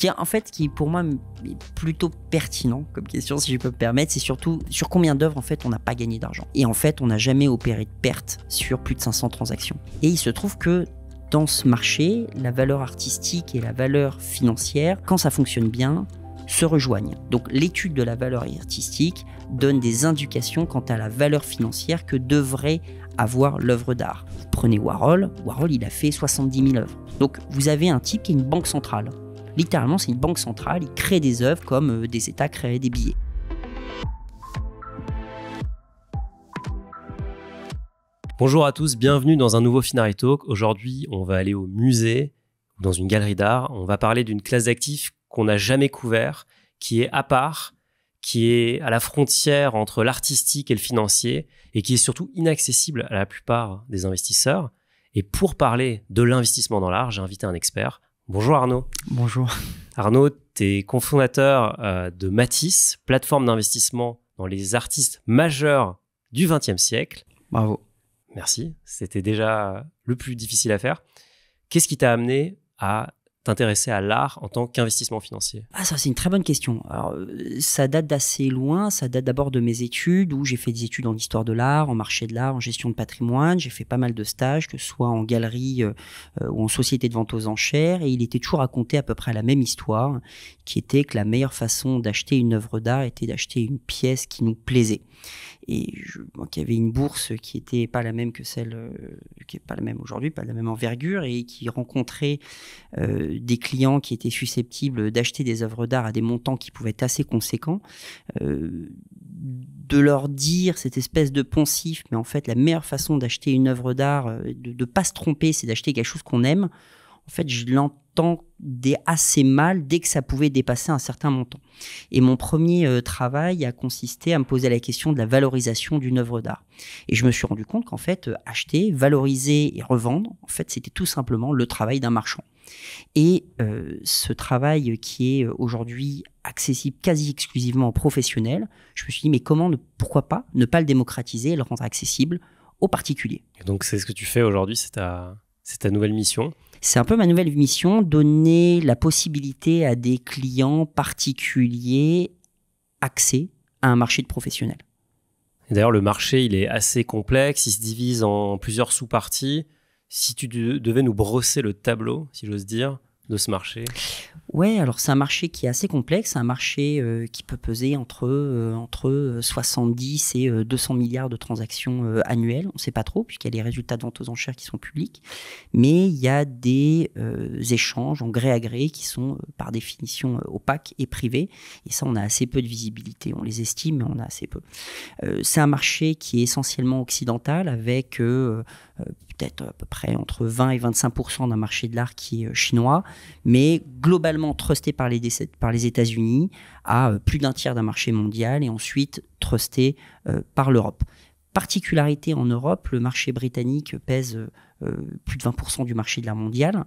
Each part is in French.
qui en fait qui pour moi est plutôt pertinent comme question si je peux me permettre, c'est surtout sur combien d'œuvres en fait on n'a pas gagné d'argent. Et en fait on n'a jamais opéré de perte sur plus de 500 transactions. Et il se trouve que dans ce marché, la valeur artistique et la valeur financière, quand ça fonctionne bien, se rejoignent. Donc l'étude de la valeur artistique donne des indications quant à la valeur financière que devrait avoir l'œuvre d'art. Prenez Warhol, Warhol il a fait 70 000 œuvres. Donc vous avez un type qui est une banque centrale Littéralement, c'est une banque centrale, il crée des œuvres comme euh, des États créent des billets. Bonjour à tous, bienvenue dans un nouveau Finari Talk. Aujourd'hui, on va aller au musée, dans une galerie d'art. On va parler d'une classe d'actifs qu'on n'a jamais couvert, qui est à part, qui est à la frontière entre l'artistique et le financier, et qui est surtout inaccessible à la plupart des investisseurs. Et pour parler de l'investissement dans l'art, j'ai invité un expert, Bonjour Arnaud. Bonjour. Arnaud, tu es cofondateur euh, de Matisse, plateforme d'investissement dans les artistes majeurs du XXe siècle. Bravo. Merci, c'était déjà le plus difficile à faire. Qu'est-ce qui t'a amené à t'intéresser à l'art en tant qu'investissement financier Ah ça c'est une très bonne question. Alors euh, ça date d'assez loin, ça date d'abord de mes études où j'ai fait des études en histoire de l'art, en marché de l'art, en gestion de patrimoine, j'ai fait pas mal de stages que ce soit en galerie euh, euh, ou en société de vente aux enchères et il était toujours raconté à peu près la même histoire qui était que la meilleure façon d'acheter une œuvre d'art était d'acheter une pièce qui nous plaisait. Et je, avait une bourse qui n'était pas la même que celle, euh, qui est pas la même aujourd'hui, pas la même envergure, et qui rencontrait euh, des clients qui étaient susceptibles d'acheter des œuvres d'art à des montants qui pouvaient être assez conséquents. Euh, de leur dire cette espèce de poncif, mais en fait, la meilleure façon d'acheter une œuvre d'art, de ne pas se tromper, c'est d'acheter quelque chose qu'on aime en fait, je l'entendais assez mal dès que ça pouvait dépasser un certain montant. Et mon premier euh, travail a consisté à me poser la question de la valorisation d'une œuvre d'art. Et je me suis rendu compte qu'en fait, euh, acheter, valoriser et revendre, en fait, c'était tout simplement le travail d'un marchand. Et euh, ce travail qui est aujourd'hui accessible quasi exclusivement aux professionnels, je me suis dit, mais comment, ne, pourquoi pas ne pas le démocratiser et le rendre accessible aux particuliers. donc c'est ce que tu fais aujourd'hui, c'est ta, nouvelle mission. C'est un peu ma nouvelle mission, donner la possibilité à des clients particuliers accès à un marché de professionnels. D'ailleurs, le marché, il est assez complexe, il se divise en plusieurs sous-parties. Si tu devais nous brosser le tableau, si j'ose dire, de ce marché Ouais, alors c'est un marché qui est assez complexe, un marché euh, qui peut peser entre, euh, entre 70 euh, et 200 milliards de transactions annuelles. On ne sait pas trop, puisqu'il y a les résultats de vente aux enchères qui sont publics. Mais il y a des échanges en gré à gré qui sont par définition opaques et privés. Et ça, on a assez peu de visibilité. On les estime, mais on a assez peu. c'est un marché qui est essentiellement occidental, avec peut-être à peu près entre 20 et 25 d'un marché de l'art qui est chinois. Mais globalement, trusté par les, par les États-Unis à euh, plus d'un tiers d'un marché mondial et ensuite trusté euh, par l'Europe. Particularité en Europe, le marché britannique pèse euh, plus de 20% du marché de la mondiale,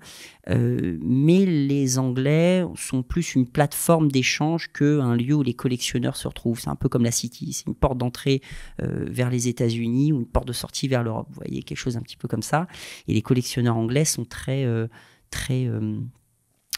mais les Anglais sont plus une plateforme d'échange qu'un lieu où les collectionneurs se retrouvent. C'est un peu comme la City, c'est une porte d'entrée vers les États-Unis ou une porte de sortie vers l'Europe. Vous voyez, quelque chose un petit peu comme ça. Et les collectionneurs anglais sont très, très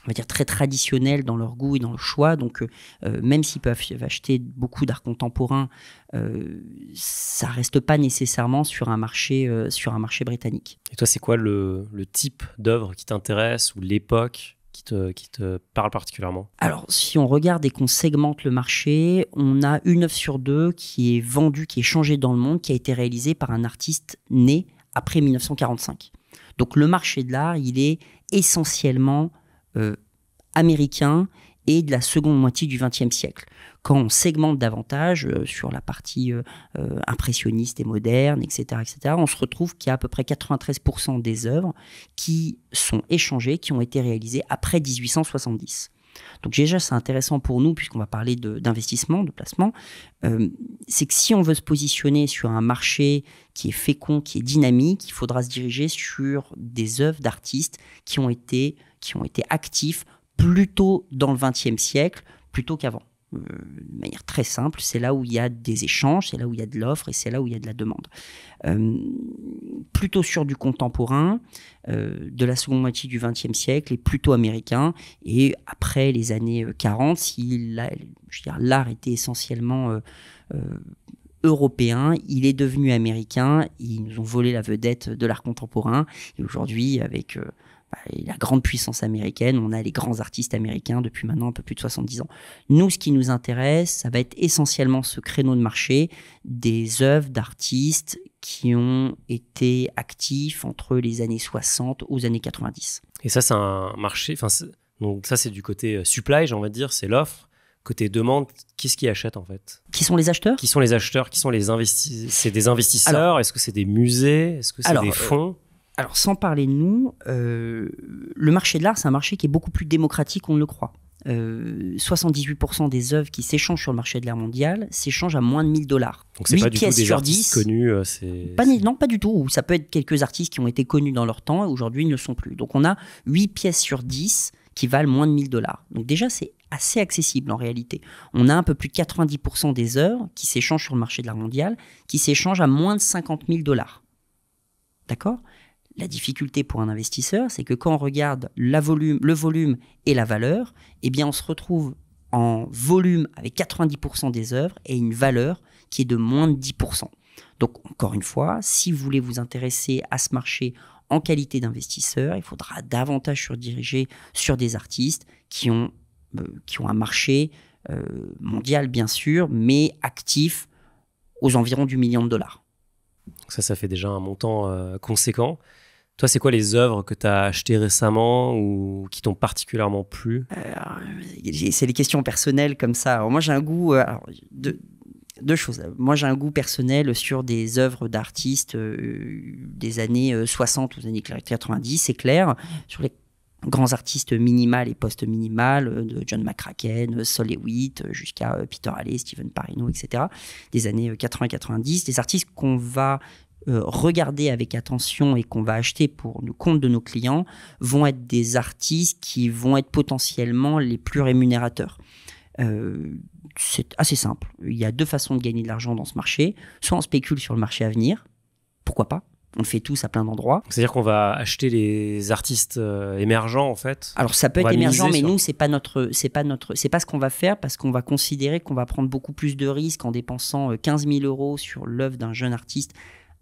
on va dire très traditionnels dans leur goût et dans leur choix. Donc, euh, euh, même s'ils peuvent acheter beaucoup d'art contemporain, ça euh, ça reste pas nécessairement sur un marché, sur un marché britannique. Et toi, c'est quoi le, le type d'œuvre qui t'intéresse ou l'époque qui te, qui te parle particulièrement Alors, si on regarde et qu'on segmente le marché, on a une œuvre sur deux qui est vendue, qui est changée dans le monde, qui a été réalisée par un artiste né après 1945. Donc, le marché de l'art, il est essentiellement américains euh, américain et de la seconde moitié du XXe siècle, quand on segmente davantage euh, sur la partie euh, impressionniste et moderne, etc., etc., on se retrouve qu'il y a à peu près 93% des œuvres qui sont échangées, qui ont été réalisées après 1870. Donc déjà, c'est intéressant pour nous, puisqu'on va parler d'investissement, de, placement, c'est que si on veut se positionner sur un marché qui est fécond, qui est dynamique, il faudra se diriger sur des œuvres d'artistes qui ont été qui ont été actifs plutôt dans le XXe siècle plutôt qu'avant. Euh, de manière très simple, c'est là où il y a des échanges, c'est là où il y a de l'offre et c'est là où il y a de la demande. Euh, plutôt sur du contemporain, euh, de la seconde moitié du XXe siècle et plutôt américain. Et après les années 40, si l'art était essentiellement européen, il est devenu américain, ils nous ont volé la vedette de l'art contemporain, et aujourd'hui, avec bah, la grande puissance américaine, on a les grands artistes américains depuis maintenant un peu plus de 70 ans. Nous, ce qui nous intéresse, ça va être essentiellement ce créneau de marché des œuvres d'artistes qui ont été actifs entre les années 60 aux années 90. Et ça, c'est un marché, enfin, donc ça, c'est du côté euh, supply, j'ai envie de dire, c'est l'offre. Côté demande, qu'est-ce qui achète en fait Qui sont les acheteurs Qui sont les acheteurs Qui sont les C'est des investisseurs Est-ce que c'est des musées Est-ce que c'est des euh, fonds alors sans parler de nous, euh, le marché de l'art, c'est un marché qui est beaucoup plus démocratique qu'on ne le croit. 78% euh, des œuvres qui s'échangent sur le marché de l'art mondial s'échangent à moins de 1000 dollars. Donc c'est pas du tout des artistes 10, connus euh, pas, Non, pas du tout. Ça peut être quelques artistes qui ont été connus dans leur temps et aujourd'hui ils ne le sont plus. Donc on a 8 pièces sur 10 qui valent moins de 1000 dollars. Donc déjà c'est assez accessible en réalité. On a un peu plus de 90% des œuvres qui s'échangent sur le marché de l'art mondial qui s'échangent à moins de 50 000 dollars. D'accord la difficulté pour un investisseur, c'est que quand on regarde la volume, le volume et la valeur, eh bien on se retrouve en volume avec 90% des œuvres et une valeur qui est de moins de 10%. Donc encore une fois, si vous voulez vous intéresser à ce marché en qualité d'investisseur, il faudra davantage se diriger sur des artistes qui ont, euh, qui ont un marché euh, mondial bien sûr, mais actif aux environs du million de dollars. Ça, ça fait déjà un montant euh, conséquent. Toi, c'est quoi les œuvres que tu as achetées récemment ou qui t'ont particulièrement plu euh, C'est les questions personnelles comme ça. moi, j'ai un goût euh, de, deux choses. Moi, j'ai un goût personnel sur des œuvres d'artistes euh, des années 60 aux années 90, c'est clair, sur les grands artistes minimal et post-minimal, de John McCracken, Sol Lewitt, jusqu'à Peter Halley, Stephen Parino, etc., des années 80-90, des artistes qu'on va euh, regarder avec attention et qu'on va acheter pour le compte de nos clients vont être des artistes qui vont être potentiellement les plus rémunérateurs. Euh, c'est assez simple. Il y a deux façons de gagner de l'argent dans ce marché. Soit on spécule sur le marché à venir, pourquoi pas on le fait tous à plein d'endroits. C'est-à-dire qu'on va acheter les artistes euh, émergents en fait. Alors ça peut être émergent, mais nous c'est pas notre, c'est pas notre, c'est pas ce qu'on va faire parce qu'on va considérer qu'on va prendre beaucoup plus de risques en dépensant 15 000 euros sur l'œuvre d'un jeune artiste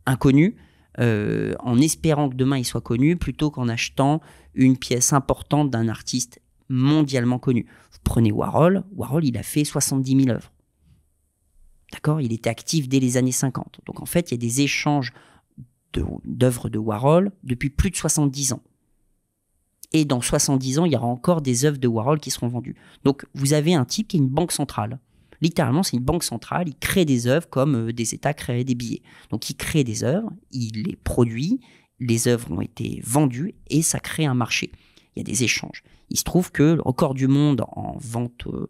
inconnu, euh, en espérant que demain il soit connu, plutôt qu'en achetant une pièce importante d'un artiste mondialement connu. Vous prenez Warhol, Warhol il a fait 70 000 œuvres. D'accord Il était actif dès les années 50. Donc en fait, il y a des échanges d'œuvres de, de Warhol depuis plus de 70 ans et dans 70 ans, il y aura encore des œuvres de Warhol qui seront vendues. Donc vous avez un type qui est une banque centrale, Littéralement, c'est une banque centrale. Il crée des œuvres comme euh, des États créaient des billets. Donc, il crée des œuvres, il les produit, les œuvres ont été vendues et ça crée un marché. Il y a des échanges. Il se trouve que le record du monde en vente euh,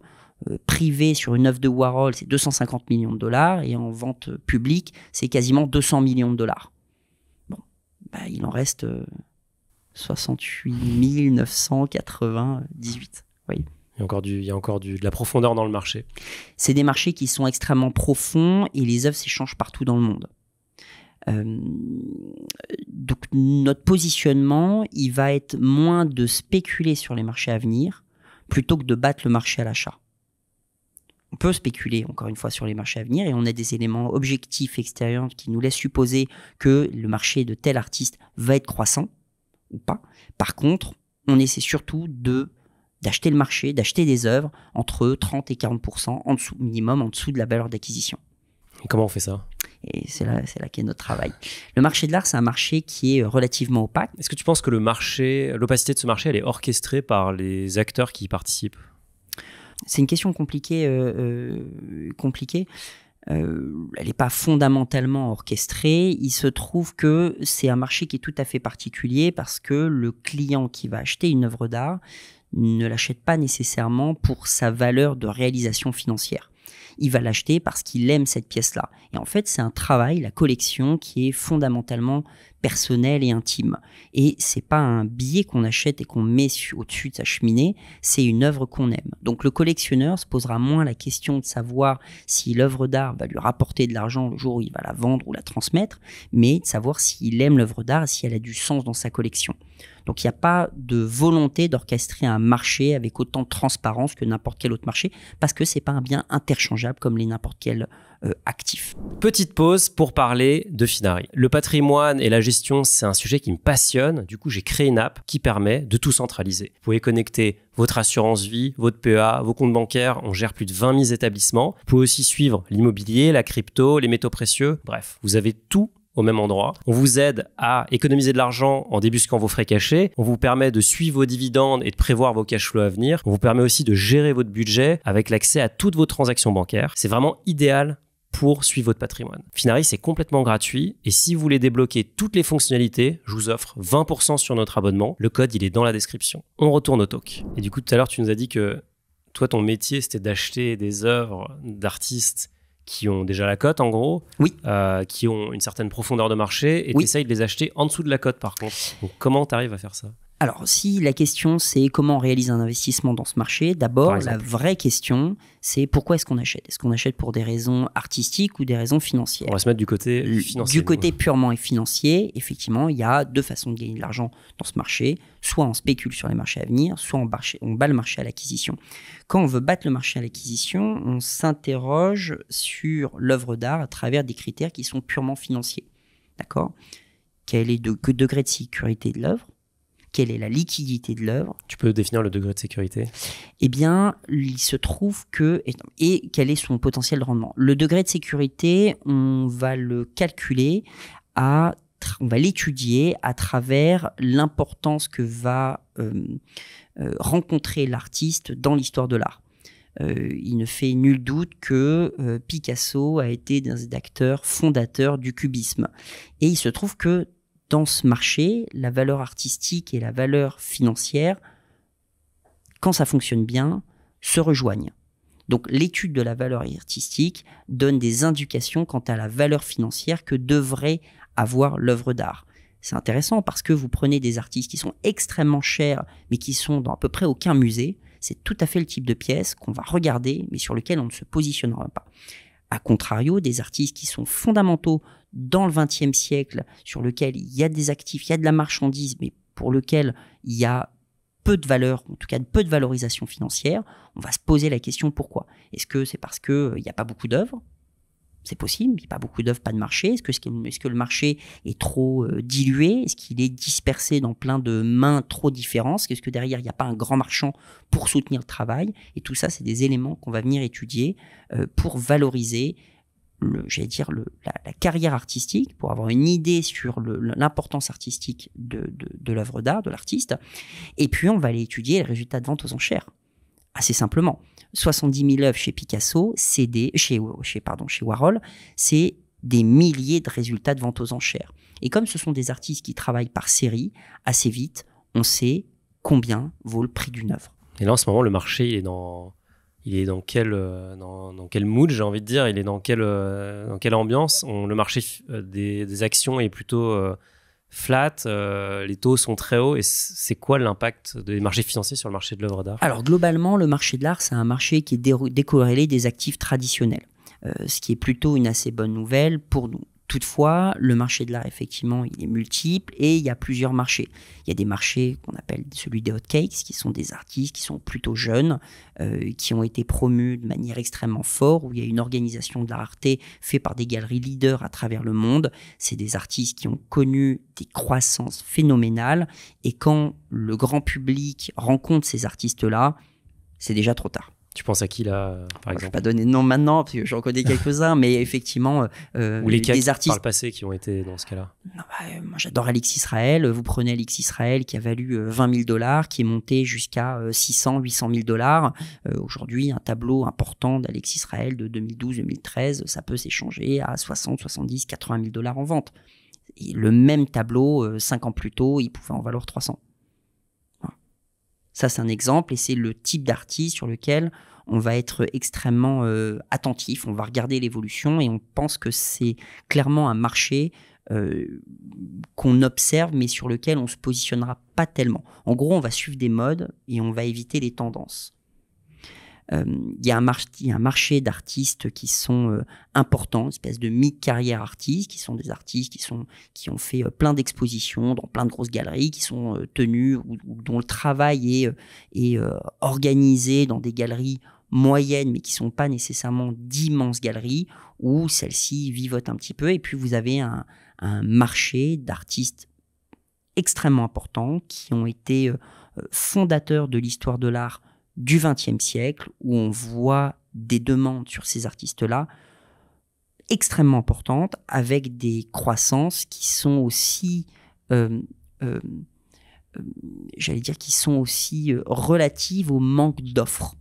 euh, privée sur une œuvre de Warhol, c'est 250 millions de dollars et en vente publique, c'est quasiment 200 millions de dollars. Bon, bah, il en reste 68 998. Oui. Il y a encore, du, il y a encore du, de la profondeur dans le marché. C'est des marchés qui sont extrêmement profonds et les œuvres s'échangent partout dans le monde. Euh, donc notre positionnement, il va être moins de spéculer sur les marchés à venir plutôt que de battre le marché à l'achat. On peut spéculer encore une fois sur les marchés à venir et on a des éléments objectifs extérieurs qui nous laissent supposer que le marché de tel artiste va être croissant ou pas. Par contre, on essaie surtout de d'acheter le marché, d'acheter des œuvres entre 30 et 40 en dessous, minimum en dessous de la valeur d'acquisition. Comment on fait ça et c'est là, c'est là qu'est notre travail. Le marché de l'art, c'est un marché qui est relativement opaque. Est-ce que tu penses que le marché, l'opacité de ce marché, elle est orchestrée par les acteurs qui y participent C'est une question compliquée. Euh, euh, compliquée. Euh, elle n'est pas fondamentalement orchestrée. Il se trouve que c'est un marché qui est tout à fait particulier parce que le client qui va acheter une œuvre d'art ne l'achète pas nécessairement pour sa valeur de réalisation financière. Il va l'acheter parce qu'il aime cette pièce-là. Et en fait, c'est un travail, la collection, qui est fondamentalement personnel et intime. Et c'est pas un billet qu'on achète et qu'on met au-dessus de sa cheminée, c'est une œuvre qu'on aime. Donc le collectionneur se posera moins la question de savoir si l'œuvre d'art va lui rapporter de l'argent le jour où il va la vendre ou la transmettre, mais de savoir s'il aime l'œuvre d'art et si elle a du sens dans sa collection. Donc il n'y a pas de volonté d'orchestrer un marché avec autant de transparence que n'importe quel autre marché, parce que c'est pas un bien interchangeable comme les n'importe quel euh, actif. Petite pause pour parler de Finari. Le patrimoine et la gestion, c'est un sujet qui me passionne. Du coup, j'ai créé une app qui permet de tout centraliser. Vous pouvez connecter votre assurance vie, votre PEA, vos comptes bancaires. On gère plus de 20 000 établissements. Vous pouvez aussi suivre l'immobilier, la crypto, les métaux précieux. Bref, vous avez tout au même endroit. On vous aide à économiser de l'argent en débusquant vos frais cachés. On vous permet de suivre vos dividendes et de prévoir vos cash flows à venir. On vous permet aussi de gérer votre budget avec l'accès à toutes vos transactions bancaires. C'est vraiment idéal pour suivre votre patrimoine. Finari, c'est complètement gratuit et si vous voulez débloquer toutes les fonctionnalités, je vous offre 20% sur notre abonnement. Le code, il est dans la description. On retourne au talk. Et du coup, tout à l'heure, tu nous as dit que toi, ton métier, c'était d'acheter des œuvres d'artistes qui ont déjà la cote en gros, euh, qui ont une certaine profondeur de marché, et tu essayes de les acheter en dessous de la cote par contre. comment tu arrives à faire ça alors, si la question c'est comment on réalise un investissement dans ce marché, d'abord, la vraie question c'est pourquoi est-ce qu'on achète Est-ce qu'on achète pour des raisons artistiques ou des raisons financières On va se mettre du côté financier. Du côté purement financier, effectivement, il y a deux façons de gagner de l'argent dans ce marché. Soit on spécule sur les marchés à venir, soit on, on bat le marché à l'acquisition. Quand on veut battre le marché à l'acquisition, on s'interroge sur l'œuvre d'art à travers des critères qui sont purement financiers. D'accord Quel est le degré de sécurité de l'œuvre quelle est la liquidité de l'œuvre. Tu peux définir le degré de sécurité Eh bien, il se trouve que. Et, quel est son potentiel de rendement Le degré de sécurité, on va le calculer à on va l'étudier à travers l'importance que va euh, euh, rencontrer l'artiste dans l'histoire de l'art. Euh, il ne fait nul doute que Picasso a été un des acteurs fondateurs du cubisme. Et il se trouve que dans ce marché, la valeur artistique et la valeur financière, quand ça fonctionne bien, se rejoignent. Donc l'étude de la valeur artistique donne des indications quant à la valeur financière que devrait avoir l'œuvre d'art. C'est intéressant parce que vous prenez des artistes qui sont extrêmement chers mais qui sont dans à peu près aucun musée. C'est tout à fait le type de pièce qu'on va regarder mais sur lequel on ne se positionnera pas. A contrario, des artistes qui sont fondamentaux dans le XXe siècle, sur lequel il y a des actifs, il y a de la marchandise, mais pour lequel il y a peu de valeur, en tout cas peu de valorisation financière, on va se poser la question pourquoi. Est-ce que c'est parce qu'il euh, n'y a pas beaucoup d'œuvres c'est possible, il n'y a pas beaucoup d'œuvres, pas de marché. Est-ce que, le marché est trop euh, dilué Est-ce qu'il est dispersé dans plein de mains trop différentes Est-ce que derrière, il n'y a pas un grand marchand pour soutenir le travail Et tout ça, c'est des éléments qu'on va venir étudier euh, pour valoriser le, j'allais dire la, carrière artistique, pour avoir une idée sur l'importance artistique de, de, l'œuvre d'art, de l'artiste. Et puis, on va aller étudier les résultats de vente aux enchères. Assez simplement. 70 000 œuvres chez Picasso, c'est chez, chez, pardon, chez Warhol, c'est des milliers de résultats de vente aux enchères. Et comme ce sont des artistes qui travaillent par série, assez vite, on sait combien vaut le prix d'une œuvre. Et là, en ce moment, le marché est dans il est dans quel, euh, dans, quel mood, j'ai envie de dire, il est dans quelle, euh, dans quelle ambiance. On, le marché euh, des, actions est plutôt flat, les taux sont très hauts. Et c'est quoi l'impact des marchés financiers sur le marché de l'œuvre d'art Alors globalement, le marché de l'art, c'est un marché qui est décorrélé des actifs traditionnels, ce qui est plutôt une assez bonne nouvelle pour nous. Toutefois, le marché de l'art, effectivement, il est multiple et il y a plusieurs marchés. Il y a des marchés qu'on appelle celui des hot cakes qui sont des artistes qui sont plutôt jeunes, euh, qui ont été promus de manière extrêmement forte, où il y a une organisation de la rareté faite par des galeries leaders à travers le monde. C'est des artistes qui ont connu des croissances phénoménales et quand le grand public rencontre ces artistes-là, c'est déjà trop tard. Tu penses à qui là, euh, par exemple Je vais pas donner de nom maintenant, parce que j'en connais quelques-uns, mais effectivement, euh, Ou les euh, des artistes par passé qui ont été dans ce cas-là. Bah, euh, moi, j'adore Alex Israël. Vous prenez Alex Israël qui a valu 20 000 dollars, qui est monté jusqu'à 600, 800 000 dollars. Aujourd'hui, un tableau important d'Alex Israël de 2012-2013, ça peut s'échanger à 60, 70, 80 000 dollars en vente. Et le même tableau, 5 ans plus tôt, il pouvait en valoir 300. Ça, c'est un exemple et c'est le type d'artiste sur lequel on va être extrêmement euh, attentif, on va regarder l'évolution et on pense que c'est clairement un marché euh, qu'on observe mais sur lequel on ne se positionnera pas tellement. En gros, on va suivre des modes et on va éviter les tendances. Euh, il y, a un marché d'artistes qui sont euh, importants, une espèce de mi-carrière artiste, qui sont des artistes qui, sont, qui ont fait euh, plein d'expositions dans plein de grosses galeries, qui sont tenues ou, dont le travail est, organisé dans des galeries moyennes, mais qui ne sont pas nécessairement d'immenses galeries, où celles-ci vivotent un petit peu. Et puis vous avez un, un marché d'artistes extrêmement importants qui ont été fondateurs de l'histoire de l'art du XXe siècle où on voit des demandes sur ces artistes-là extrêmement importantes avec des croissances qui sont aussi, euh, euh, euh, j'allais dire, qui sont aussi relatives au manque d'offres.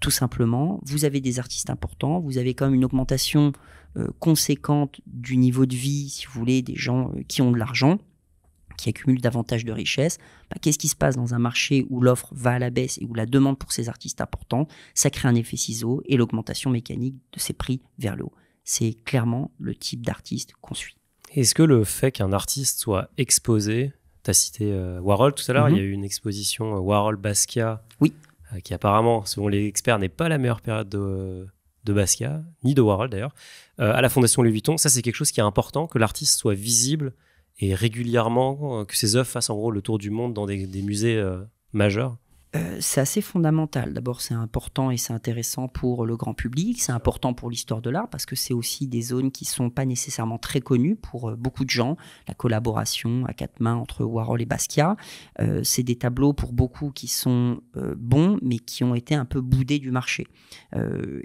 Tout simplement, vous avez des artistes importants, vous avez quand même une augmentation conséquente du niveau de vie, si vous voulez, des gens qui ont de l'argent, qui accumulent davantage de richesses, bah, qu'est-ce qui se passe dans un marché où l'offre va à la baisse et où la demande pour ces artistes importants, ça crée un effet ciseau et l'augmentation mécanique de ces prix vers le haut. C'est clairement le type d'artiste qu'on suit. Est-ce que le fait qu'un artiste soit exposé, tu as cité euh, Warhol tout à l'heure, mm-hmm. il y a eu une exposition euh, Warhol-Basquiat. Oui. Euh, qui apparemment, selon les experts, n'est pas la meilleure période de, de Basquiat, ni de Warhol d'ailleurs, à la Fondation Louis Vuitton. Ça, c'est quelque chose qui est important, que l'artiste soit visible et régulièrement euh, que ces œuvres fassent en gros le tour du monde dans des, des musées euh, majeurs. Euh, c'est assez fondamental. D'abord, c'est important et c'est intéressant pour le grand public, c'est important pour l'histoire de l'art, parce que c'est aussi des zones qui ne sont pas nécessairement très connues pour euh, beaucoup de gens. La collaboration à quatre mains entre Warhol et Basquiat, euh, c'est des tableaux pour beaucoup qui sont bons, mais qui ont été un peu boudés du marché.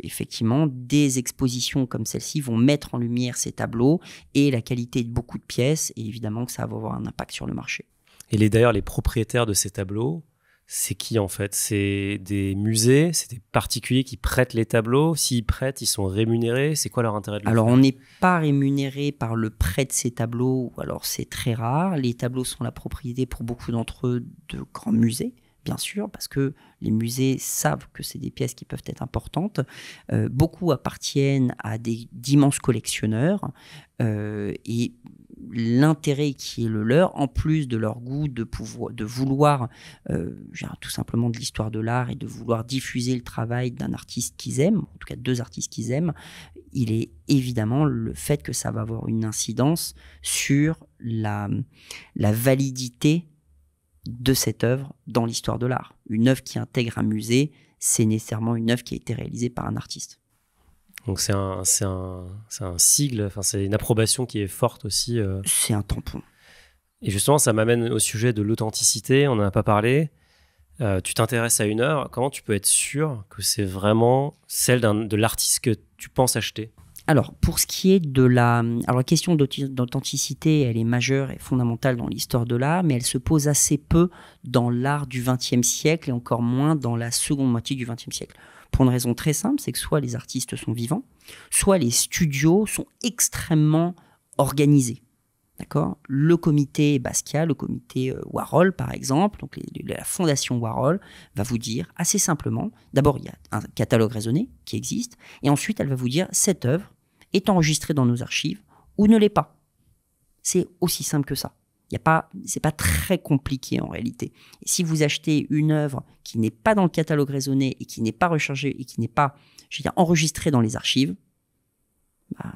effectivement, des expositions comme celle-ci vont mettre en lumière ces tableaux et la qualité de beaucoup de pièces, et évidemment que ça va avoir un impact sur le marché. Et d'ailleurs, les propriétaires de ces tableaux, c'est qui en fait C'est des musées, c'est des particuliers qui prêtent les tableaux. S'ils prêtent, ils sont rémunérés. C'est quoi leur intérêt Alors, on n'est pas rémunéré par le prêt de ces tableaux. Alors, c'est très rare. Les tableaux sont la propriété pour beaucoup d'entre eux de grands musées bien sûr, parce que les musées savent que c'est des pièces qui peuvent être importantes. Euh, beaucoup appartiennent à des d'immenses collectionneurs euh, et l'intérêt qui est le leur, en plus de leur goût de, pouvoir, de vouloir euh, tout simplement de l'histoire de l'art et de vouloir diffuser le travail d'un artiste qu'ils aiment, en tout cas deux artistes qu'ils aiment, il est évidemment le fait que ça va avoir une incidence sur la, la validité de cette œuvre dans l'histoire de l'art. Une œuvre qui intègre un musée, c'est nécessairement une œuvre qui a été réalisée par un artiste. Donc c'est un, c'est un, sigle, enfin c'est une approbation qui est forte aussi. Euh. C'est un tampon. Et justement, ça m'amène au sujet de l'authenticité. On n'en a pas parlé. Euh, tu t'intéresses à une œuvre. Comment tu peux être sûr que c'est vraiment celle de l'artiste que tu penses acheter alors, pour ce qui est de la... Alors, la question d'authenticité, elle est majeure et fondamentale dans l'histoire de l'art, mais elle se pose assez peu dans l'art du XXe siècle et encore moins dans la seconde moitié du XXe siècle. Pour une raison très simple, c'est que soit les artistes sont vivants, soit les studios sont extrêmement organisés. D'accord Le comité Basquiat, le comité euh, Warhol, par exemple, donc la fondation Warhol, va vous dire assez simplement, d'abord, il y a un catalogue raisonné qui existe, et ensuite, elle va vous dire, cette œuvre est enregistrée dans nos archives ou ne l'est pas. C'est aussi simple que ça. Il y a pas, c'est pas très compliqué en réalité. si vous achetez une œuvre qui n'est pas dans le catalogue raisonné et qui n'est pas rechargée et qui n'est pas, je dire, enregistrée dans les archives, bah,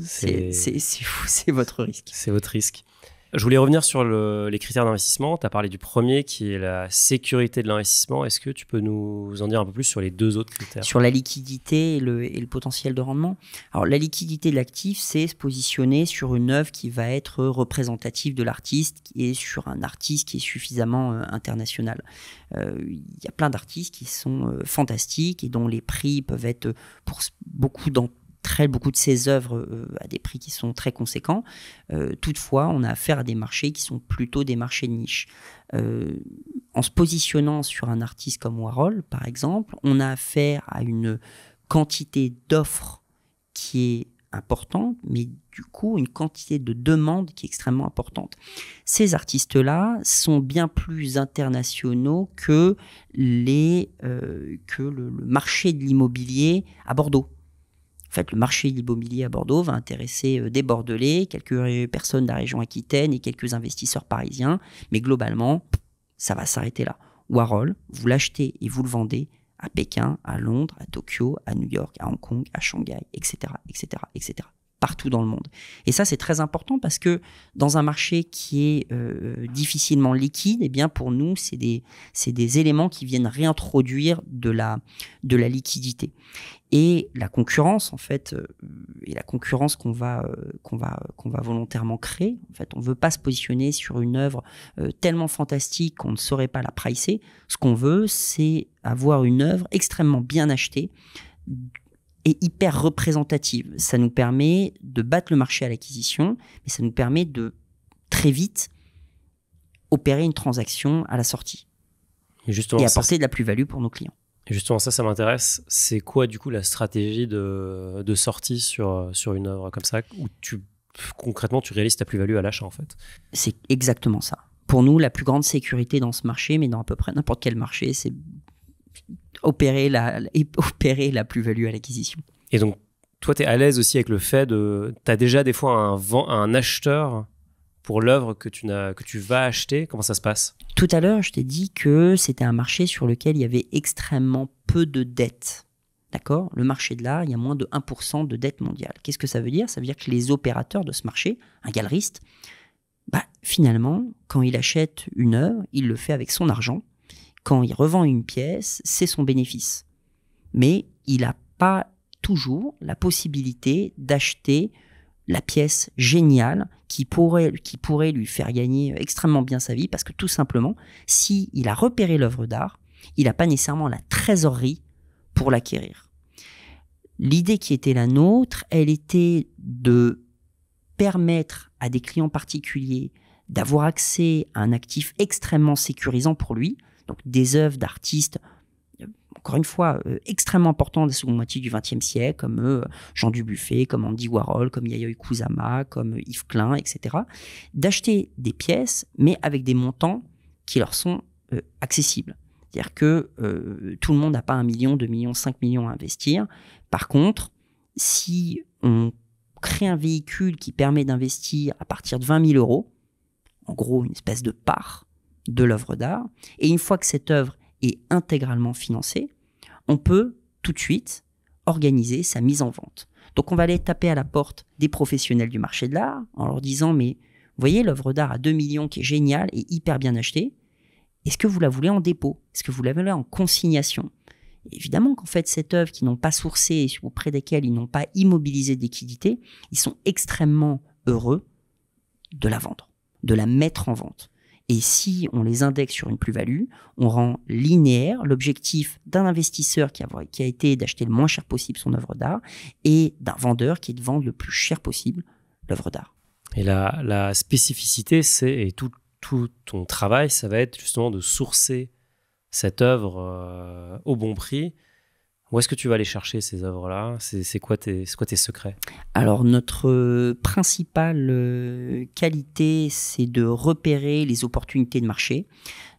c'est, c'est, c'est votre risque. C'est votre risque. Je voulais revenir sur les critères d'investissement. Tu as parlé du premier qui est la sécurité de l'investissement. Est-ce que tu peux nous en dire un peu plus sur les deux autres critères Sur la liquidité et le, potentiel de rendement. Alors la liquidité de l'actif, c'est se positionner sur une œuvre qui va être représentative de l'artiste et sur un artiste qui est suffisamment euh, international. Euh, il y a plein d'artistes qui sont euh, fantastiques et dont les prix peuvent être pour beaucoup eux très beaucoup de ses œuvres euh, à des prix qui sont très conséquents. Euh, toutefois, on a affaire à des marchés qui sont plutôt des marchés de niche. Euh, en se positionnant sur un artiste comme Warhol, par exemple, on a affaire à une quantité d'offres qui est importante, mais du coup une quantité de demandes qui est extrêmement importante. Ces artistes-là sont bien plus internationaux que, les, que le, marché de l'immobilier à Bordeaux fait, le marché immobilier à Bordeaux va intéresser euh, des Bordelais, quelques personnes de la région Aquitaine et quelques investisseurs parisiens. Mais globalement, ça va s'arrêter là. Warhol, vous l'achetez et vous le vendez à Pékin, à Londres, à Tokyo, à New York, à Hong Kong, à Shanghai, etc., etc., etc., partout dans le monde. Et ça, c'est très important parce que dans un marché qui est euh, euh, difficilement liquide, eh bien pour nous, c'est des, des éléments qui viennent réintroduire de la, de la liquidité et la concurrence en fait euh, et la concurrence qu'on va euh, qu'on va euh, qu'on va volontairement créer en fait on veut pas se positionner sur une œuvre tellement fantastique qu'on ne saurait pas la pricer ce qu'on veut c'est avoir une œuvre extrêmement bien achetée et hyper représentative ça nous permet de battre le marché à l'acquisition mais ça nous permet de très vite opérer une transaction à la sortie et, apporter de la plus-value pour nos clients Justement, ça, ça m'intéresse. C'est quoi, du coup, la stratégie de, sortie sur, sur une œuvre comme ça, où tu, concrètement, tu réalises ta plus-value à l'achat, en fait C'est exactement ça. Pour nous, la plus grande sécurité dans ce marché, mais dans à peu près n'importe quel marché, c'est opérer la, opérer la plus-value à l'acquisition. Et donc, toi, tu es à l'aise aussi avec le fait de. Tu as déjà des fois un, un acheteur pour l'œuvre que, tu vas acheter Comment ça se passe Tout à l'heure, je t'ai dit que c'était un marché sur lequel il y avait extrêmement peu de dettes. D'accord Le marché de l'art, il y a moins de 1% de dette mondiale. Qu'est-ce que ça veut dire Ça veut dire que les opérateurs de ce marché, un galeriste, bah, finalement, quand il achète une œuvre, il le fait avec son argent. Quand il revend une pièce, c'est son bénéfice. Mais il n'a pas toujours la possibilité d'acheter la pièce géniale qui pourrait, qui pourrait lui faire gagner extrêmement bien sa vie, parce que tout simplement, s'il a repéré l'œuvre d'art, il n'a pas nécessairement la trésorerie pour l'acquérir. L'idée qui était la nôtre, elle était de permettre à des clients particuliers d'avoir accès à un actif extrêmement sécurisant pour lui, donc des œuvres d'artistes encore une fois, euh, extrêmement important des la seconde moitié du XXe siècle, comme euh, Jean Dubuffet, comme Andy Warhol, comme Yayoi Kusama, comme Yves Klein, etc., d'acheter des pièces, mais avec des montants qui leur sont euh, accessibles. C'est-à-dire que tout le monde n'a pas un million, deux millions, cinq millions à investir. Par contre, si on crée un véhicule qui permet d'investir à partir de 20 000 euros, en gros une espèce de part de l'œuvre d'art, et une fois que cette œuvre est intégralement financée, on peut tout de suite organiser sa mise en vente. Donc on va aller taper à la porte des professionnels du marché de l'art en leur disant mais vous voyez l'œuvre d'art à 2 millions qui est géniale et hyper bien achetée, est-ce que vous la voulez en dépôt Est-ce que vous la voulez en consignation Évidemment qu'en fait cette œuvre qui n'ont pas sourcé auprès desquelles ils n'ont pas immobilisé de ils sont extrêmement heureux de la vendre, de la mettre en vente. Et si on les indexe sur une plus-value, on rend linéaire l'objectif d'un investisseur qui a, été d'acheter le moins cher possible son œuvre d'art et d'un vendeur qui est de vendre le plus cher possible l'œuvre d'art. Et la, spécificité, c'est, et tout, ton travail, ça va être justement de sourcer cette œuvre euh, au bon prix où est-ce que tu vas aller chercher ces œuvres-là C'est quoi, tes secrets Alors, notre euh, principale euh, qualité, c'est de repérer les opportunités de marché.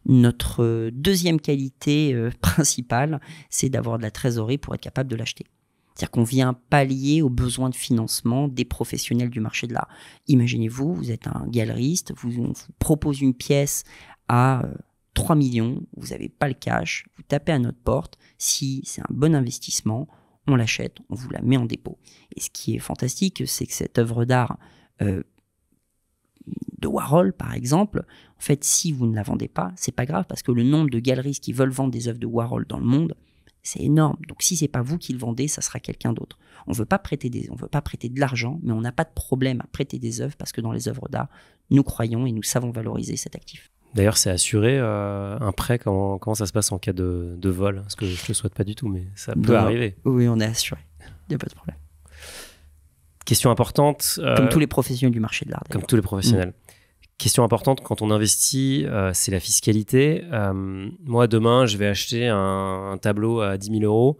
Notre euh, deuxième qualité principale, c'est d'avoir de la trésorerie pour être capable de l'acheter. C'est-à-dire qu'on vient pallier aux besoins de financement des professionnels du marché de l'art. Imaginez-vous, vous êtes un galeriste, vous, on vous propose une pièce à 3 millions, vous n'avez pas le cash, vous tapez à notre porte. Si c'est un bon investissement, on l'achète, on vous la met en dépôt. Et ce qui est fantastique, c'est que cette œuvre d'art euh, de Warhol, par exemple, en fait, si vous ne la vendez pas, c'est pas grave parce que le nombre de galeries qui veulent vendre des œuvres de Warhol dans le monde, c'est énorme. Donc si c'est pas vous qui le vendez, ça sera quelqu'un d'autre. On veut pas prêter des, on veut pas prêter de l'argent, mais on n'a pas de problème à prêter des œuvres parce que dans les œuvres d'art, nous croyons et nous savons valoriser cet actif. D'ailleurs, c'est assuré euh, un prêt comment, ça se passe en cas de, vol Ce que je ne le souhaite pas du tout, mais ça peut bah, arriver. Oui, on est assuré. Il n'y a pas de problème. Question importante. Euh, comme tous les professionnels du marché de l'art. Comme tous les professionnels. Mm. Question importante quand on investit, euh, c'est la fiscalité. moi, demain, je vais acheter un, un tableau à 10 000 euros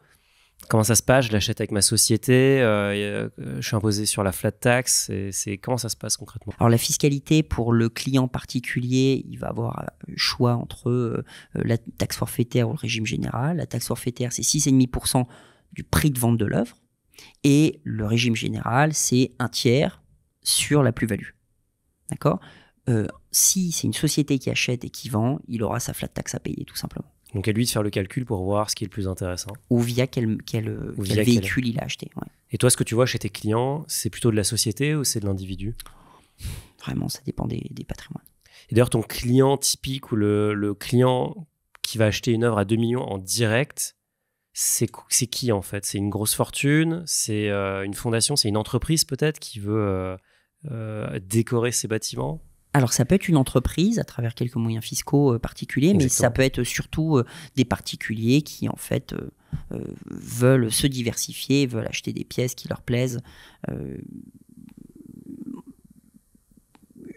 comment ça se passe Je l'achète avec ma société, euh, euh, je suis imposé sur la flat tax. C'est comment ça se passe concrètement Alors la fiscalité pour le client particulier, il va avoir un euh, choix entre la taxe forfaitaire ou le régime général. La taxe forfaitaire, c'est 6,5% du prix de vente de l'œuvre, et le régime général, c'est un tiers sur la plus-value. D'accord Si c'est une société qui achète et qui vend, il aura sa flat tax à payer tout simplement. Donc à lui de faire le calcul pour voir ce qui est le plus intéressant. Ou via quel, véhicule il a acheté. Et toi, ce que tu vois chez tes clients, c'est plutôt de la société ou c'est de l'individu Vraiment, ça dépend des, patrimoines. Et d'ailleurs, ton client typique ou le, client qui va acheter une œuvre à 2 millions en direct, c'est qui en fait C'est une grosse fortune C'est euh, une fondation C'est une entreprise peut-être qui veut euh, euh, décorer ses bâtiments alors ça peut être une entreprise à travers quelques moyens fiscaux euh, particuliers, mais ça peut être surtout euh, des particuliers qui en fait euh, veulent se diversifier, veulent acheter des pièces qui leur plaisent.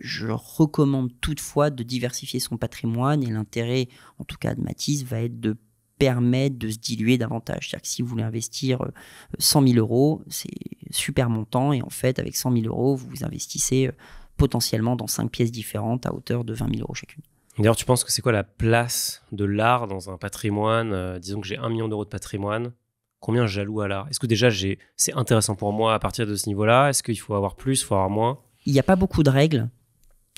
je recommande toutefois de diversifier son patrimoine et l'intérêt, en tout cas de Matisse, va être de permettre de se diluer davantage. C'est-à-dire que si vous voulez investir 100 000 euros, c'est super montant et en fait avec 100 000 euros, vous investissez potentiellement dans cinq pièces différentes à hauteur de 20 000 euros chacune. D'ailleurs, tu penses que c'est quoi la place de l'art dans un patrimoine euh, Disons que j'ai un million d'euros de patrimoine, combien j'alloue à l'art Est-ce que déjà c'est intéressant pour moi à partir de ce niveau-là Est-ce qu'il faut avoir plus, il faut avoir moins Il n'y a pas beaucoup de règles.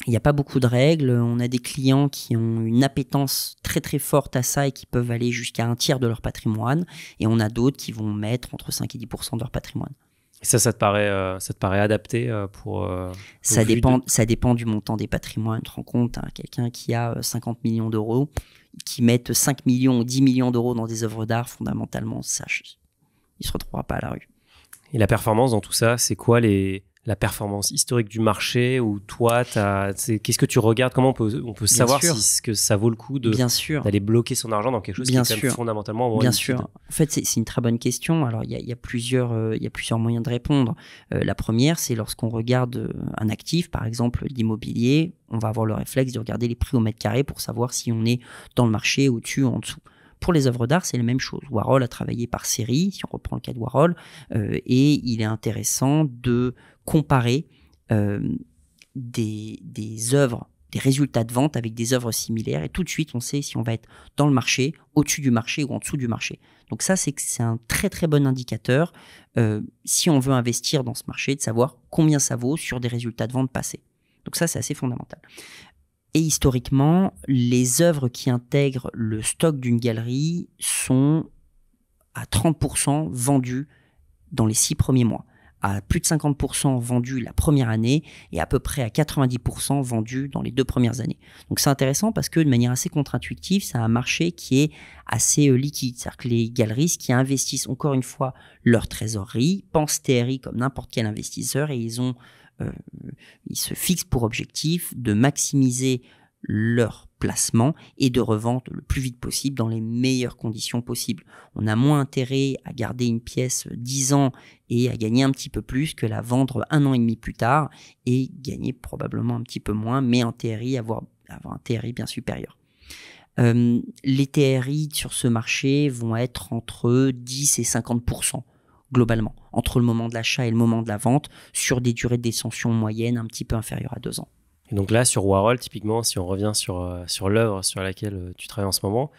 Il n'y a pas beaucoup de règles. On a des clients qui ont une appétence très très forte à ça et qui peuvent aller jusqu'à un tiers de leur patrimoine. Et on a d'autres qui vont mettre entre 5 et 10 de leur patrimoine ça, ça te paraît, euh, ça te paraît adapté euh, pour. Euh, ça, dépend, ça dépend du montant des patrimoines. Tu te rends compte, hein, quelqu'un qui a 50 millions d'euros, qui met 5 millions ou 10 millions d'euros dans des œuvres d'art, fondamentalement, il il se retrouvera pas à la rue. Et la performance dans tout ça, c'est quoi les, la performance historique du marché ou toi, qu'est-ce que tu regardes Comment on peut, on peut savoir si ce que ça vaut le coup d'aller bloquer son argent dans quelque chose qui est sûr. fondamentalement Bien sûr. En fait, c'est une très bonne question. Alors, il y a, plusieurs, euh, il y a plusieurs moyens de répondre. Euh, la première, c'est lorsqu'on regarde euh, un actif, par exemple l'immobilier, on va avoir le réflexe de regarder les prix au mètre carré pour savoir si on est dans le marché, au-dessus ou en dessous. Pour les œuvres d'art, c'est la même chose. Warhol a travaillé par série, si on reprend le cas de Warhol, euh, et il est intéressant de comparer euh, des, œuvres des résultats de vente avec des œuvres similaires et tout de suite on sait si on va être dans le marché, au-dessus du marché ou en dessous du marché. Donc ça c'est un très très bon indicateur euh, si on veut investir dans ce marché de savoir combien ça vaut sur des résultats de vente passés. Donc ça c'est assez fondamental. Et historiquement, les œuvres qui intègrent le stock d'une galerie sont à 30% vendues dans les six premiers mois, à plus de 50% vendues la première année et à peu près à 90% vendues dans les deux premières années. Donc c'est intéressant parce que de manière assez contre-intuitive, c'est un marché qui est assez euh, liquide. C'est-à-dire que les galeries qui investissent encore une fois leur trésorerie pensent TRI comme n'importe quel investisseur et ils ont euh, ils se fixent pour objectif de maximiser leur placement et de revendre le plus vite possible dans les meilleures conditions possibles. On a moins intérêt à garder une pièce 10 ans et à gagner un petit peu plus que la vendre un an et demi plus tard et gagner probablement un petit peu moins, mais en TRI, avoir, avoir un TRI bien supérieur. Euh, les TRI sur ce marché vont être entre 10 et 50 globalement, entre le moment de l'achat et le moment de la vente, sur des durées de détention moyennes un petit peu inférieures à deux ans. Et donc là, sur Warhol, typiquement, si on revient sur, euh, sur l'œuvre sur laquelle euh, tu travailles en ce moment.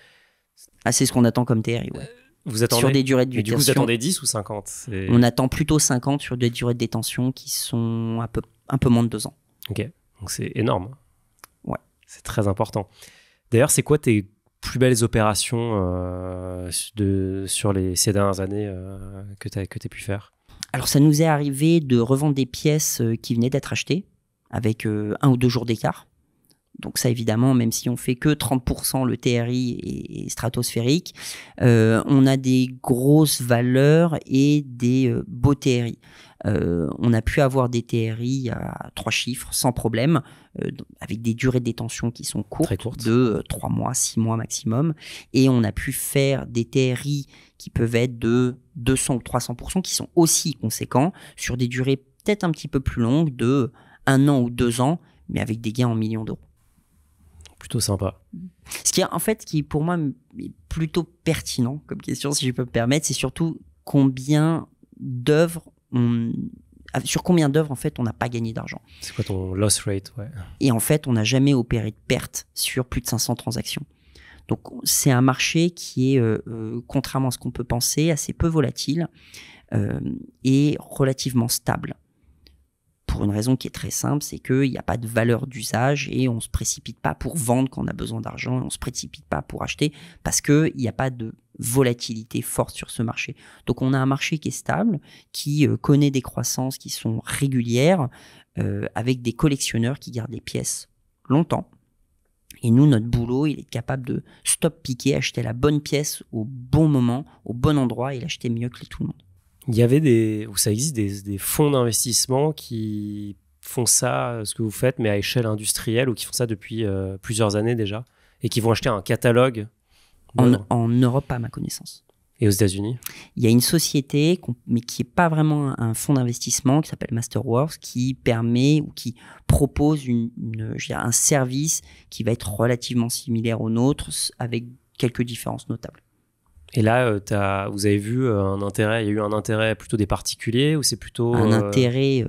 Ah, c'est ce qu'on attend comme TRI, ouais. Euh, vous attendez, sur des durées de détention. du coup, vous attendez 10 ou 50 On attend plutôt 50 sur des durées de détention qui sont un peu, un peu moins de deux ans. Ok, donc c'est énorme. Hein. Ouais. C'est très important. D'ailleurs, c'est quoi tes plus belles opérations euh, sur les, ces dernières années euh, que tu as, pu faire Alors, ça nous est arrivé de revendre des pièces euh, qui venaient d'être achetées avec un ou deux jours d'écart. Donc ça, évidemment, même si on fait que 30%, le TRI est stratosphérique, on a des grosses valeurs et des beaux TRI. Euh, on a pu avoir des TRI à trois chiffres sans problème, euh, avec des durées de détention qui sont courtes, de euh, trois mois, six mois maximum. Et on a pu faire des TRI qui peuvent être de 200 ou 300%, qui sont aussi conséquents, sur des durées peut-être un petit peu plus longues, de un an ou deux ans, mais avec des gains en millions d'euros plutôt sympa. Ce qui est en fait qui pour moi est plutôt pertinent comme question si je peux me permettre, c'est surtout combien d'œuvres ah, sur combien d'œuvres en fait on n'a pas gagné d'argent. C'est quoi ton loss rate Et en fait, on n'a jamais opéré de perte sur plus de 500 transactions. Donc c'est un marché qui est, euh, euh, contrairement à ce qu'on peut penser, assez peu volatile euh, et relativement stable. Pour une raison qui est très simple, c'est qu'il n'y a pas de valeur d'usage et on ne se précipite pas pour vendre quand on a besoin d'argent, on ne se précipite pas pour acheter parce qu'il n'y a pas de volatilité forte sur ce marché. Donc on a un marché qui est stable, qui euh, connaît des croissances qui sont régulières, euh, avec des collectionneurs qui gardent des pièces longtemps. Et nous, notre boulot, il est capable de stop piquer, acheter la bonne pièce au bon moment, au bon endroit et l'acheter mieux que tout le monde. Il y avait des, ou ça existe des, fonds d'investissement qui font ça, ce que vous faites, mais à échelle industrielle ou qui font ça depuis euh, plusieurs années déjà et qui vont acheter un catalogue en, Europe, à ma connaissance. Et aux États-Unis Il y a une société, mais qui n'est pas vraiment un fonds d'investissement, qui s'appelle Masterworks, qui permet ou qui propose une, un service qui va être relativement similaire au nôtre, avec quelques différences notables. Et là, euh, vous avez vu euh, un intérêt, il y a eu un intérêt plutôt des particuliers ou c'est plutôt. Un euh, intérêt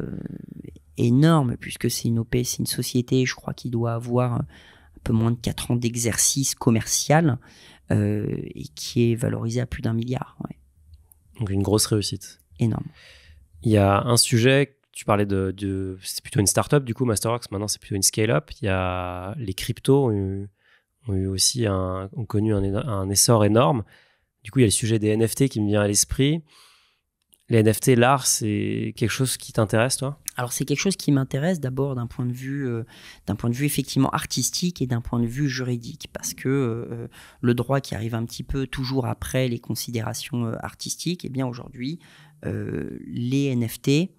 énorme, puisque c'est une OP, c'est une société, je crois, qui doit avoir un peu moins de 4 ans d'exercice commercial. Euh, et qui est valorisé à plus d'un milliard. Donc une grosse réussite. Énorme. Il y a un sujet, tu parlais de, c'est plutôt une startup du coup, Masterworks, maintenant c'est plutôt une scale-up. Il y a les cryptos ont, eu, ont aussi un, ont connu un, un, essor énorme. Du coup, il y a le sujet des NFT qui me vient à l'esprit. Les NFT, l'art, c'est quelque chose qui t'intéresse, toi alors c'est quelque chose qui m'intéresse d'abord d'un point de vue, euh, d'un point de vue effectivement artistique et d'un point de vue juridique, parce que euh, le droit qui arrive un petit peu toujours après les considérations euh, artistiques, et eh bien aujourd'hui les NFT,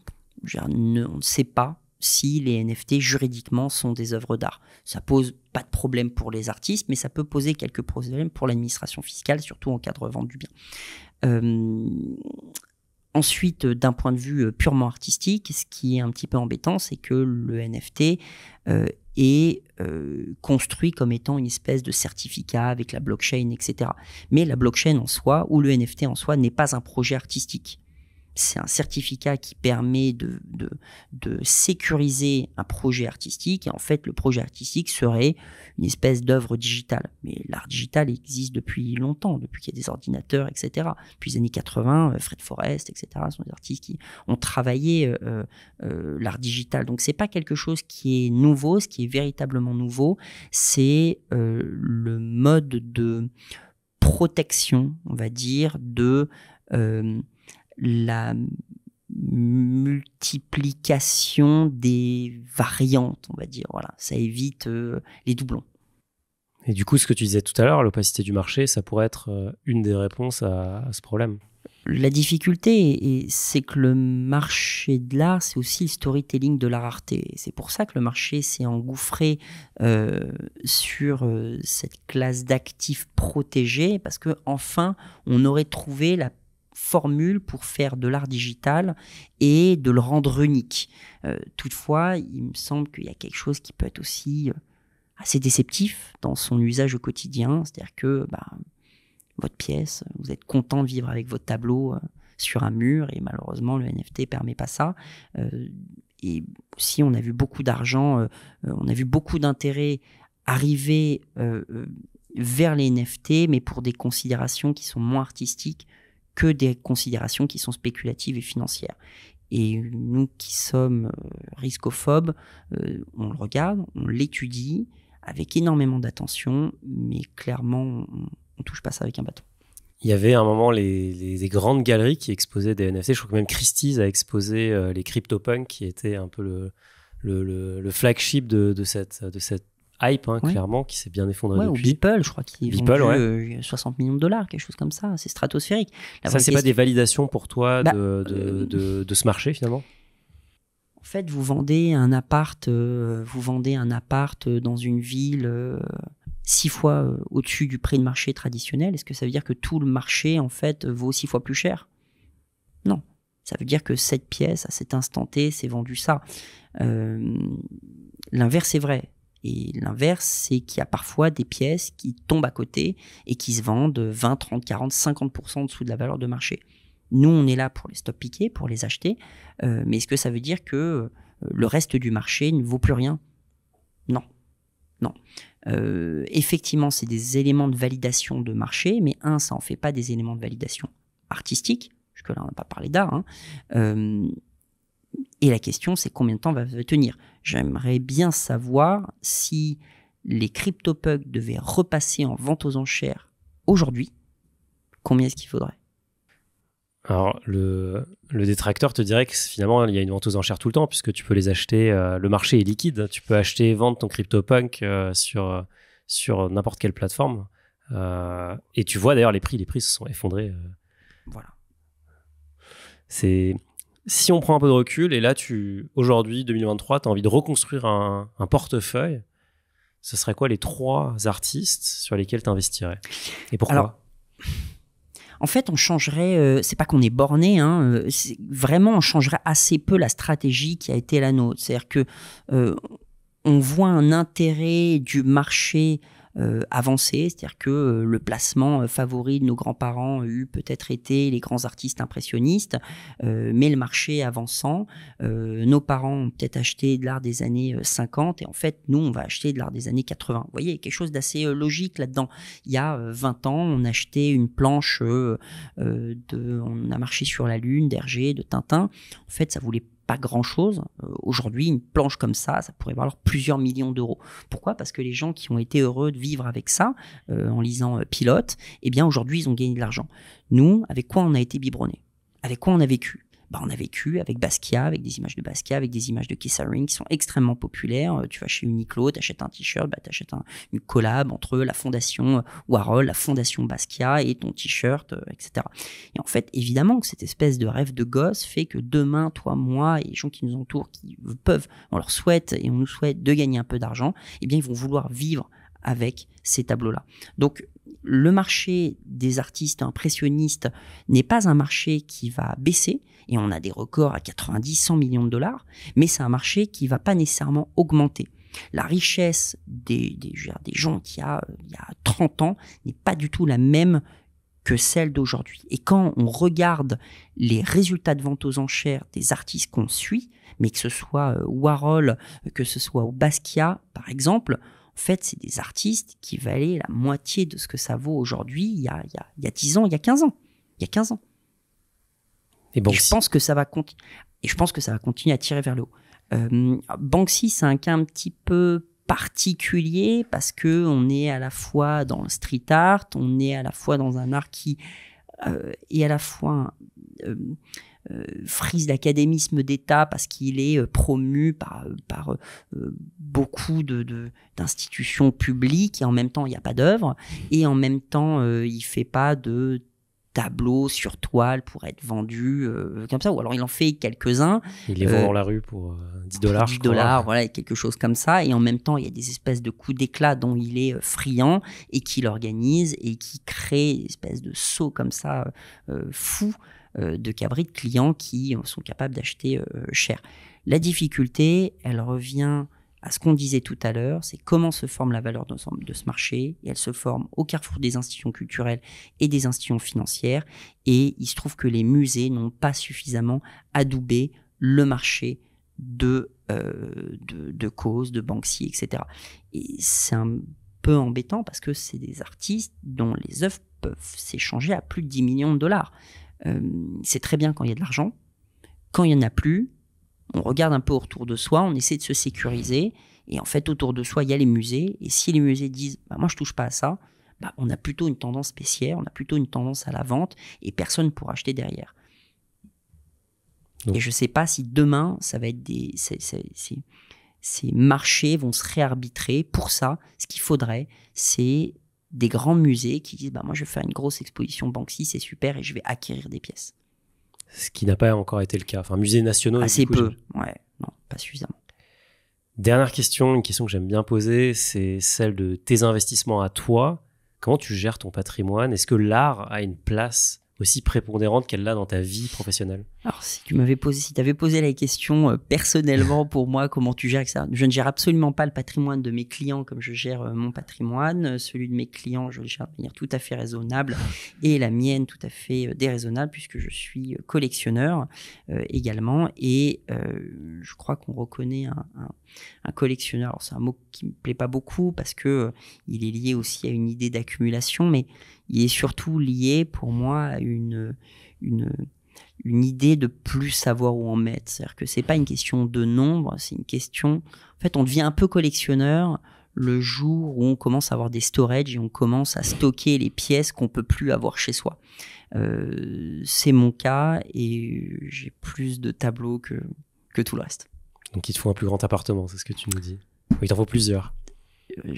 on ne sait pas si les NFT juridiquement sont des œuvres d'art. Ça pose pas de problème pour les artistes, mais ça peut poser quelques problèmes pour l'administration fiscale, surtout en cas de revente du bien. Ensuite, euh, d'un point de vue euh, purement artistique, ce qui est un petit peu embêtant, c'est que le NFT euh, est construit comme étant une espèce de certificat avec la blockchain, etc. Mais la blockchain en soi, ou le NFT en soi, n'est pas un projet artistique c'est un certificat qui permet de, sécuriser un projet artistique. Et en fait, le projet artistique serait une espèce d'œuvre digitale. Mais l'art digital existe depuis longtemps, depuis qu'il y a des ordinateurs, etc. Depuis les années 80, euh, Fred Forrest, etc. sont des artistes qui ont travaillé euh, euh, l'art digital. Donc, c'est pas quelque chose qui est nouveau. Ce qui est véritablement nouveau, c'est le mode de protection, on va dire, de la multiplication des variantes, on va dire. Voilà, ça évite euh, les doublons. Et du coup, ce que tu disais tout à l'heure, l'opacité du marché, ça pourrait être euh, une des réponses à, ce problème. La difficulté, c'est que le marché de l'art, c'est aussi le storytelling de la rareté. C'est pour ça que le marché s'est engouffré euh, sur cette classe d'actifs protégés, parce que enfin, on aurait trouvé la formule pour faire de l'art digital et de le rendre unique. Euh, toutefois, il me semble qu'il y a quelque chose qui peut être aussi euh, assez déceptif dans son usage au quotidien, c'est-à-dire que bah, votre pièce, vous êtes content de vivre avec votre tableau euh, sur un mur et malheureusement le NFT permet pas ça. et aussi, on a vu beaucoup d'argent, on a vu beaucoup d'intérêt arriver vers les NFT, mais pour des considérations qui sont moins artistiques que des considérations qui sont spéculatives et financières. Et nous qui sommes euh, riscophobes, euh, on le regarde, on l'étudie avec énormément d'attention, mais clairement, on, ne touche pas ça avec un bâton. Il y avait un moment les, grandes galeries qui exposaient des NFT. Je crois que même Christie's a exposé euh, les CryptoPunks, qui étaient un peu le, flagship cette, de cette hype, hein, clairement, qui s'est bien effondré depuis. Ou Beeple, je crois qu'ils ont 60 millions de dollars, quelque chose comme ça. C'est stratosphérique. ça, c'est pas des validations pour toi bah, euh, de, ce marché, finalement En fait, vous vendez un appart, euh, vous vendez un appart euh, dans une ville six fois au-dessus du prix de marché traditionnel. Est-ce que ça veut dire que tout le marché, en fait, vaut six fois plus cher Non. Ça veut dire que cette pièce, à cet instant T, s'est vendue ça. L'inverse est vrai et l'inverse, c'est qu'il y a parfois des pièces qui tombent à côté et qui se vendent 20, 30, 40, 50% en dessous de la valeur de marché. Nous, on est là pour les stop piquer, pour les acheter, euh, mais est-ce que ça veut dire que euh, le reste du marché ne vaut plus rien Non. Non. Euh, effectivement, c'est des éléments de validation de marché, mais un, ça n'en fait pas des éléments de validation artistique. que là on n'a pas parlé d'art. Hein. et la question, c'est combien de temps va tenir J'aimerais bien savoir si les CryptoPugs devaient repasser en vente aux enchères aujourd'hui, combien est-ce qu'il faudrait alors, le, le, détracteur te dirait que finalement, il y a une vente aux enchères tout le temps, puisque tu peux les acheter. Euh, le marché est liquide. Tu peux acheter et vendre ton CryptoPunk euh, sur, euh, sur n'importe quelle plateforme. et tu vois d'ailleurs les prix. Les prix se sont effondrés. Voilà. C'est si on prend un peu de recul, et là, tu aujourd'hui, 2023, tu as envie de reconstruire un, portefeuille, ce serait quoi les trois artistes sur lesquels tu investirais Et pourquoi En fait, on changerait, euh, c'est pas qu'on est borné, hein, euh, vraiment, on changerait assez peu la stratégie qui a été la nôtre. C'est-à-dire que euh, on voit un intérêt du marché euh, avancé, c'est-à-dire que euh, le placement euh, favori de nos grands-parents eut peut-être été les grands artistes impressionnistes, mais le marché avançant, nos parents ont peut-être acheté de l'art des années 50 et en fait nous on va acheter de l'art des années 80. Vous voyez, quelque chose d'assez logique là-dedans. Il y a 20 ans, on achetait une planche de, on a marché sur la lune, d'Hergé, de Tintin. En fait, ça voulait pas grand-chose. Euh, aujourd'hui, une planche comme ça, ça pourrait valoir plusieurs millions d'euros. Pourquoi Parce que les gens qui ont été heureux de vivre avec ça, euh, en lisant euh, Pilote, eh bien aujourd'hui, ils ont gagné de l'argent. Nous, avec quoi on a été biberonné Avec quoi on a vécu bah, on a vécu avec Basquiat, avec des images de Basquiat, avec des images de Kissaring qui sont extrêmement populaires. Euh, tu vas chez Uniqlo, achètes un t-shirt, bah, tu achètes une collab entre la fondation euh, Warhol, la fondation Basquiat et ton t-shirt, euh, etc. Et en fait, évidemment cette espèce de rêve de gosse fait que demain, toi, moi et les gens qui nous entourent, qui peuvent, on leur souhaite et on nous souhaite de gagner un peu d'argent, eh bien, ils vont vouloir vivre avec ces tableaux-là. Donc, le marché des artistes impressionnistes n'est pas un marché qui va baisser, et on a des records à 90, 100 millions de dollars, mais c'est un marché qui va pas nécessairement augmenter. La richesse des, gens qui y a, il 30 ans n'est pas du tout la même que celle d'aujourd'hui. Et quand on regarde les résultats de vente aux enchères des artistes qu'on suit, mais que ce soit euh, Warhol, que ce soit Basquiat, par exemple, en fait, c'est des artistes qui valaient la moitié de ce que ça vaut aujourd'hui il, il, y a 10 ans, il y a 15 ans. Il y a 15 ans. Et, bon, je pense que ça va continuer. Et je pense que ça va continuer à tirer vers le haut. Euh, Banksy, c'est un cas un petit peu particulier parce que on est à la fois dans le street art, on est à la fois dans un art qui euh, est à la fois euh, euh, frise d'académisme d'État parce qu'il est euh, promu par, euh, par beaucoup d'institutions de, d'institutions publiques et en même temps il n'y a pas d'œuvre et en même temps il fait pas de tableaux sur toile pour être vendu comme ça, ou alors il en fait quelques-uns. Il les vend dans la rue pour 10 dollars. dollars, voilà, quelque chose comme ça. Et en même temps, il y a des espèces de coups d'éclat dont il est friand et qui l'organise et qui crée des espèces de sauts comme ça fou. Euh, de cabris de clients qui sont capables d'acheter euh, cher. La difficulté, elle revient à ce qu'on disait tout à l'heure, c'est comment se forme la valeur d'ensemble de ce marché. elle se forme au carrefour des institutions culturelles et des institutions financières. Et il se trouve que les musées n'ont pas suffisamment adoubé le marché de, euh, de, de causes, de Banksy, etc. Et c'est un peu embêtant parce que c'est des artistes dont les œuvres peuvent s'échanger à plus de 10 millions de dollars. Euh, c'est très bien quand il y a de l'argent. Quand il n'y en a plus, on regarde un peu autour de soi, on essaie de se sécuriser. Et en fait, autour de soi, il y a les musées. Et si les musées disent, bah, moi, je touche pas à ça, bah, on a plutôt une tendance baissière, on a plutôt une tendance à la vente, et personne pour acheter derrière. Et je ne sais pas si demain, ça va être des, ces marchés vont se réarbitrer. Pour ça, ce qu'il faudrait, c'est des grands musées qui disent bah, Moi, je vais faire une grosse exposition Banksy, c'est super, et je vais acquérir des pièces. Ce qui n'a pas encore été le cas. Enfin, musées nationaux. Assez peu, ouais, non, pas suffisamment. Dernière question, une question que j'aime bien poser, c'est celle de tes investissements à toi. Comment tu gères ton patrimoine Est-ce que l'art a une place aussi prépondérante qu'elle l'a dans ta vie professionnelle Alors, si tu m'avais posé, si tu avais posé la question euh, personnellement pour moi, comment tu gères ça Je ne gère absolument pas le patrimoine de mes clients comme je gère euh, mon patrimoine. Euh, celui de mes clients, je le gère de manière tout à fait raisonnable et la mienne tout à fait déraisonnable puisque je suis collectionneur également. Et je crois qu'on reconnaît un un collectionneur. c'est un mot qui me plaît pas beaucoup parce que euh, il est lié aussi à une idée d'accumulation, mais il est surtout lié pour moi à une, euh, euh, une, idée de plus savoir où en mettre. C'est-à-dire que c'est pas une question de nombre, c'est une question. En fait, on devient un peu collectionneur le jour où on commence à avoir des storage et on commence à stocker les pièces qu'on peut plus avoir chez soi. c'est mon cas et j'ai plus de tableaux que, que tout le reste. Donc il te faut un plus grand appartement, c'est ce que tu nous dis. il t'en faut plusieurs. Euh,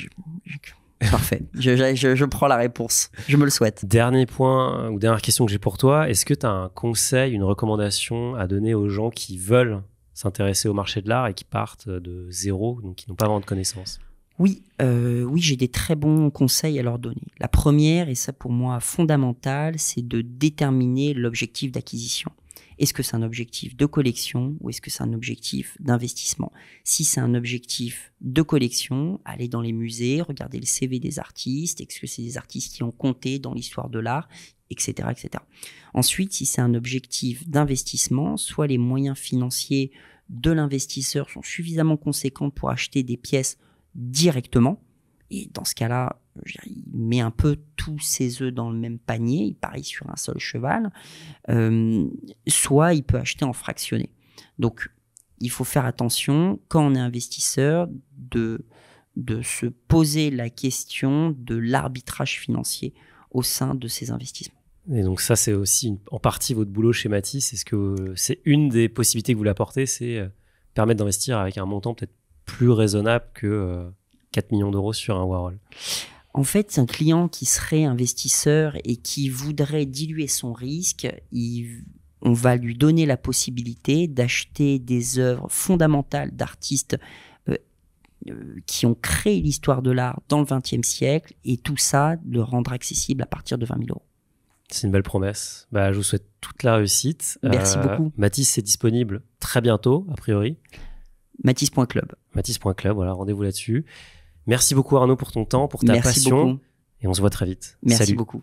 parfait. Je, je, je, prends la réponse. Je me le souhaite. Dernier point euh, ou dernière question que j'ai pour toi. Est-ce que tu as un conseil, une recommandation à donner aux gens qui veulent s'intéresser au marché de l'art et qui partent euh, de zéro, donc qui n'ont pas vraiment de connaissances Oui, oui j'ai des très bons conseils à leur donner. La première, et ça pour moi fondamentale, c'est de déterminer l'objectif d'acquisition. Est-ce que c'est un objectif de collection ou est-ce que c'est un objectif d'investissement Si c'est un objectif de collection, aller dans les musées, regarder le CV des artistes, est-ce que c'est des artistes qui ont compté dans l'histoire de l'art etc., etc. Ensuite, si c'est un objectif d'investissement, soit les moyens financiers de l'investisseur sont suffisamment conséquents pour acheter des pièces directement, et dans ce cas-là, il met un peu tous ses œufs dans le même panier, il parie sur un seul cheval, euh, soit il peut acheter en fractionné. Donc, il faut faire attention quand on est investisseur de, de se poser la question de l'arbitrage financier au sein de ses investissements. Et donc ça, c'est aussi en partie votre boulot chez Matisse. ce que euh, c'est une des possibilités que vous l'apportez, c'est euh, permettre d'investir avec un montant peut-être plus raisonnable que 4 millions d'euros sur un Warhol en fait, c'est un client qui serait investisseur et qui voudrait diluer son risque, on va lui donner la possibilité d'acheter des œuvres fondamentales d'artistes euh, euh, qui ont créé l'histoire de l'art dans le XXe siècle et tout ça le rendre accessible à partir de 20 000 euros. C'est une belle promesse. Bah, je vous souhaite toute la réussite. Merci euh, beaucoup. Matisse, est disponible très bientôt, a priori. Matisse.club. Matisse.club, voilà, rendez-vous là-dessus. Merci beaucoup Arnaud pour ton temps, pour ta passion. Et on se voit très vite. Merci beaucoup.